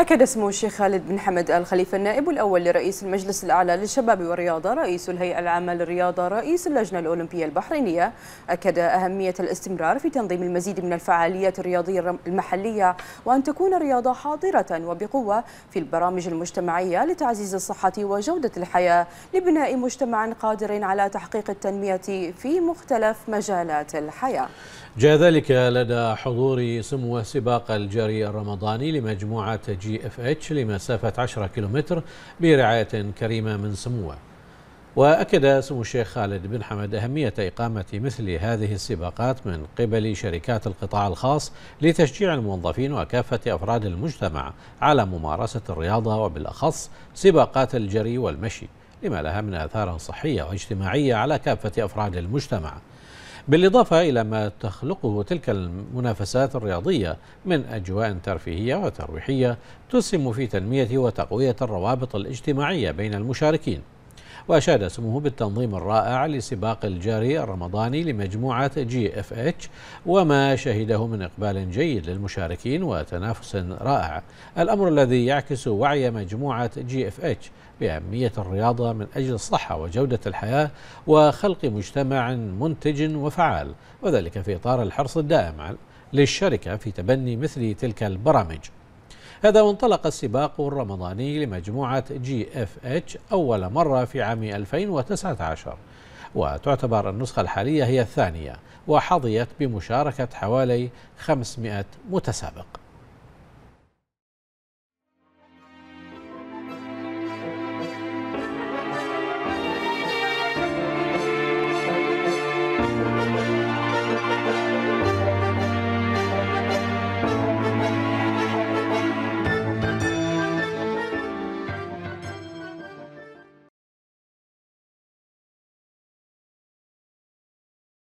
أكد اسمه الشيخ خالد بن حمد الخليفة النائب الأول لرئيس المجلس الأعلى للشباب والرياضة رئيس الهيئة العامة للرياضة رئيس اللجنة الأولمبية البحرينية أكد أهمية الاستمرار في تنظيم المزيد من الفعاليات الرياضية المحلية وأن تكون الرياضة حاضرة وبقوة في البرامج المجتمعية لتعزيز الصحة وجودة الحياة لبناء مجتمع قادر على تحقيق التنمية في مختلف مجالات الحياة جاء ذلك لدى حضور سمو سباق الجري الرمضاني لمجموعة جي جي اف اتش لمسافة 10 كيلومتر برعاية كريمة من سموه وأكد سمو الشيخ خالد بن حمد أهمية إقامة مثل هذه السباقات من قبل شركات القطاع الخاص لتشجيع الموظفين وكافة أفراد المجتمع على ممارسة الرياضة وبالأخص سباقات الجري والمشي لما لها من آثار صحية واجتماعية على كافة أفراد المجتمع بالإضافة إلى ما تخلقه تلك المنافسات الرياضية من أجواء ترفيهية وترويحية تسهم في تنمية وتقوية الروابط الاجتماعية بين المشاركين وأشاد سموه بالتنظيم الرائع لسباق الجاري الرمضاني لمجموعة جي اف اتش وما شهده من إقبال جيد للمشاركين وتنافس رائع الأمر الذي يعكس وعي مجموعة جي اف اتش بأهمية الرياضة من أجل الصحة وجودة الحياة وخلق مجتمع منتج وفعال وذلك في إطار الحرص الدائم للشركة في تبني مثل تلك البرامج هذا وانطلق السباق الرمضاني لمجموعة جي اف اتش أول مرة في عام 2019 وتعتبر النسخة الحالية هي الثانية وحظيت بمشاركة حوالي 500 متسابق